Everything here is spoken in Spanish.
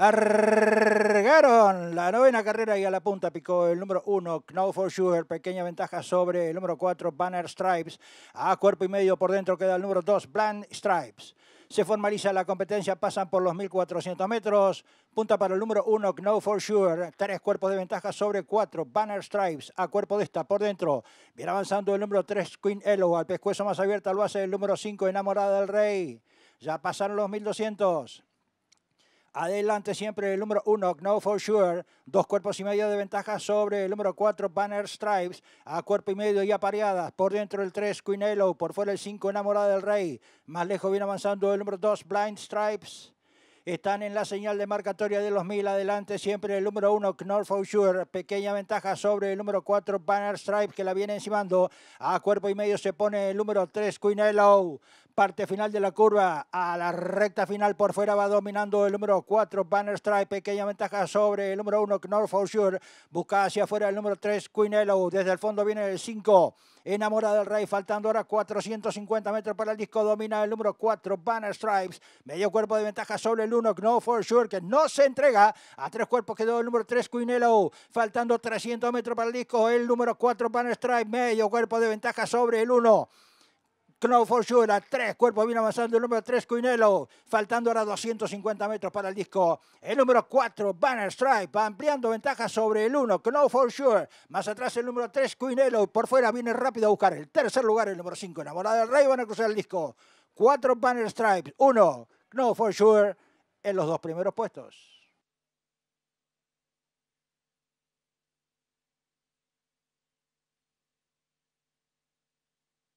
Arregaron la novena carrera y a la punta picó el número uno, Know for sure, pequeña ventaja sobre el número 4, Banner Stripes. A cuerpo y medio por dentro queda el número 2, Bland Stripes. Se formaliza la competencia, pasan por los 1400 metros. Punta para el número uno, Know for Sure. Tres cuerpos de ventaja sobre cuatro. Banner Stripes a cuerpo de esta por dentro. Viene avanzando el número 3, Queen Elo, Al pescuezo más abierta lo hace el número cinco, Enamorada del Rey. Ya pasaron los 1200. Adelante siempre el número uno, Know for Sure. Dos cuerpos y medio de ventaja sobre el número 4, Banner Stripes. A cuerpo y medio y apareadas. Por dentro el 3, Queen Por fuera el cinco, Enamorada del Rey. Más lejos viene avanzando el número dos, Blind Stripes están en la señal de marcatoria de los mil. Adelante siempre el número uno, Knorr Sure. Pequeña ventaja sobre el número cuatro, Banner Stripes, que la viene encimando. A cuerpo y medio se pone el número tres, Queen parte final de la curva a la recta final por fuera va dominando el número 4 Banner Stripe pequeña ventaja sobre el número 1 Knorr for sure. busca hacia afuera el número 3 Queen elow desde el fondo viene el 5 enamorado del Rey, faltando ahora 450 metros para el disco, domina el número 4 Banner Stripes, medio cuerpo de ventaja sobre el 1 Knorr for sure que no se entrega, a tres cuerpos quedó el número 3 Queen elow faltando 300 metros para el disco, el número 4 Banner Stripe medio cuerpo de ventaja sobre el 1 for sure, a tres cuerpos, viene avanzando el número 3, Cuinelo, faltando ahora 250 metros para el disco. El número 4, Banner Stripe ampliando ventaja sobre el uno, 1, for Sure. Más atrás el número 3, Cuinelo, por fuera viene rápido a buscar el tercer lugar, el número cinco, Enamorada del Rey, van a cruzar el disco. Cuatro Banner Stripes, 1, for Sure, en los dos primeros puestos.